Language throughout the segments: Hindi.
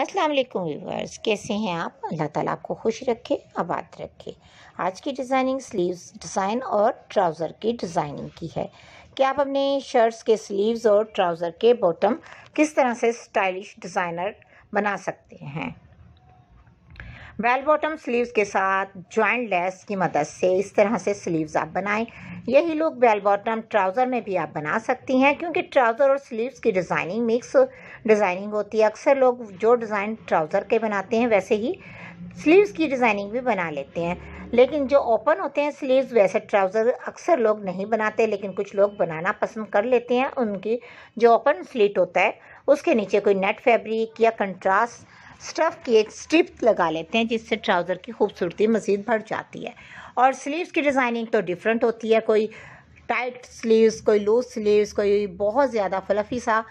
अस्सलाम वालेकुम व्यूवर्स कैसे हैं आप अल्लाह ताला आपको खुश रखे आबाद रखे आज की डिज़ाइनिंग स्लीव्स डिज़ाइन और ट्राउज़र की डिज़ाइनिंग की है कि आप अपने शर्ट्स के स्लीव्स और ट्राउज़र के बॉटम किस तरह से स्टाइलिश डिज़ाइनर बना सकते हैं वेल बॉटम स्लीव्स के साथ ज्वाइंट लेस की मदद से इस तरह से स्लीव्स आप बनाएं यही लुक बेल बॉटम ट्राउज़र में भी आप बना सकती हैं क्योंकि ट्राउज़र और स्लीव्स की डिज़ाइनिंग मिक्स डिज़ाइनिंग होती है अक्सर लोग जो डिज़ाइन ट्राउज़र के बनाते हैं वैसे ही स्लीव्स की डिज़ाइनिंग भी बना लेते हैं लेकिन जो ओपन होते हैं स्लीव्स वैसे ट्राउज़र अक्सर लोग नहीं बनाते लेकिन कुछ लोग बनाना पसंद कर लेते हैं उनकी जो ओपन स्लीट होता है उसके नीचे कोई नेट फैब्रिक या कंट्रास्ट स्टफ़ की एक स्ट्रिप लगा लेते हैं जिससे ट्राउज़र की खूबसूरती मज़ीद बढ़ जाती है और स्लीव्स की डिज़ाइनिंग तो डिफरेंट होती है कोई टाइट स्लीव्स कोई लूज स्लीव्स कोई बहुत ज़्यादा फ्लफ़ी सा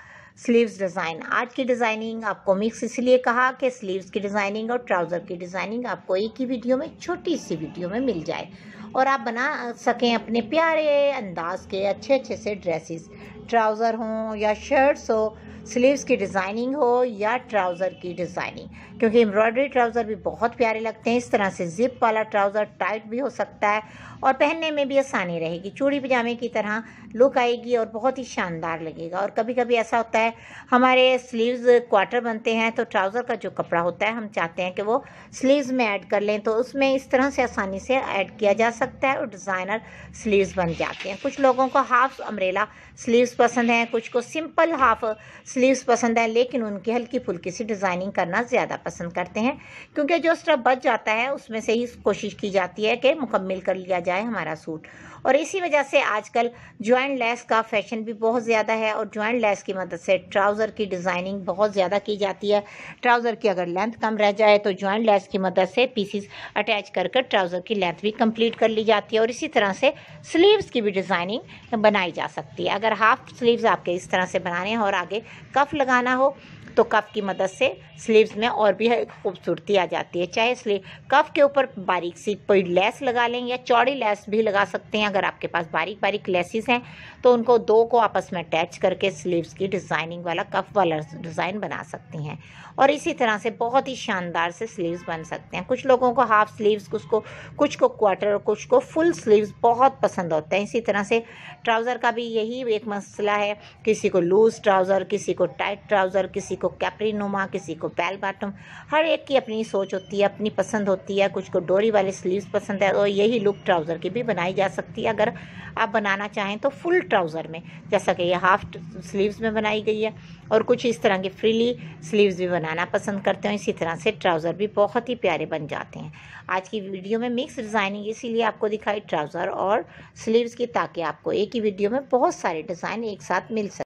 स्लीव्स डिज़ाइन आज की डिज़ाइनिंग आपको मिक्स इसलिए कहा कि स्लीव्स की डिज़ाइनिंग और ट्राउज़र की डिज़ाइनिंग आपको एक ही वीडियो में छोटी सी वीडियो में मिल जाए और आप बना सकें अपने प्यारे अंदाज के अच्छे अच्छे से ड्रेसेस ट्राउज़र हों या शर्ट्स हो स्लीव्स की डिज़ाइनिंग हो या ट्राउज़र की डिज़ाइनिंग क्योंकि एम्ब्रॉयडरी ट्राउज़र भी बहुत प्यारे लगते हैं इस तरह से जिप वाला ट्राउज़र टाइट भी हो सकता है और पहनने में भी आसानी रहेगी चूड़ी पजामे की तरह लुक आएगी और बहुत ही शानदार लगेगा और कभी कभी ऐसा होता है हमारे स्लीव्स क्वार्टर बनते हैं तो ट्राउज़र का जो कपड़ा होता है हम चाहते हैं कि वो स्लीव्स में ऐड कर लें तो उसमें इस तरह से आसानी से ऐड किया जा सकता है और डिज़ाइनर स्लीव्स बन जाते हैं कुछ लोगों को हाफ अम्ब्रेला स्लीव्स पसंद हैं कुछ को सिंपल हाफ स्लीव्स पसंद है लेकिन उनकी हल्की फुल्की सी डिज़ाइनिंग करना ज़्यादा पसंद करते हैं क्योंकि जो स्टफ बच जाता है उसमें से ही कोशिश की जाती है कि मुकम्मल कर लिया जाए हमारा सूट और इसी वजह से आजकल ज्वाइंट लेस का फैशन भी बहुत ज़्यादा है और जॉइंट लेस की मदद से ट्राउज़र की डिज़ाइनिंग बहुत ज़्यादा की जाती है ट्राउज़र की अगर लेंथ कम रह जाए तो ज्वाइंट लेस की मदद से पीसीस अटैच कर कर ट्राउज़र की लेंथ भी कंप्लीट कर ली जाती है और इसी तरह से स्लीव्स की भी डिज़ाइनिंग बनाई जा सकती है अगर हाफ स्लीव्स आपके इस तरह से बनाने हैं और आगे कफ लगाना हो तो कफ की मदद से स्लीव्स में और भी खूबसूरती आ जाती है चाहे स्लीव कफ के ऊपर बारीक सी कोई लेस लगा लें या चौड़ी लेस भी लगा सकते हैं अगर आपके पास बारीक बारीक लेसिस हैं तो उनको दो को आपस में अटैच करके स्लीव्स की डिज़ाइनिंग वाला कफ वाला डिज़ाइन बना सकती हैं और इसी तरह से बहुत ही शानदार से स्लीव्स बन सकते हैं कुछ लोगों को हाफ स्लीव्स कुछ को कुछ को क्वार्टर और कुछ को फुल स्लीव्स बहुत पसंद होते हैं इसी तरह से ट्राउज़र का भी यही एक मसला है किसी को लूज़ ट्राउज़र किसी को टाइट ट्राउज़र किसी को कैपरी किसी को बैल बाटम हर एक की अपनी सोच होती है अपनी पसंद होती है कुछ को डोरी वाले स्लीव्स पसंद है और तो यही लुक ट्राउज़र की भी बनाई जा सकती है अगर आप बनाना चाहें तो फुल ट्राउज़र में जैसा कि ये हाफ स्लीव्स में बनाई गई है और कुछ इस तरह के फ्रीली स्लीव्स भी बनाना पसंद करते हैं इसी तरह से ट्राउज़र भी बहुत ही प्यारे बन जाते हैं आज की वीडियो में मिक्स डिज़ाइनिंग इसीलिए आपको दिखाई ट्राउज़र और स्लीव्स की ताकि आपको एक ही वीडियो में बहुत सारे डिज़ाइन एक साथ मिल सके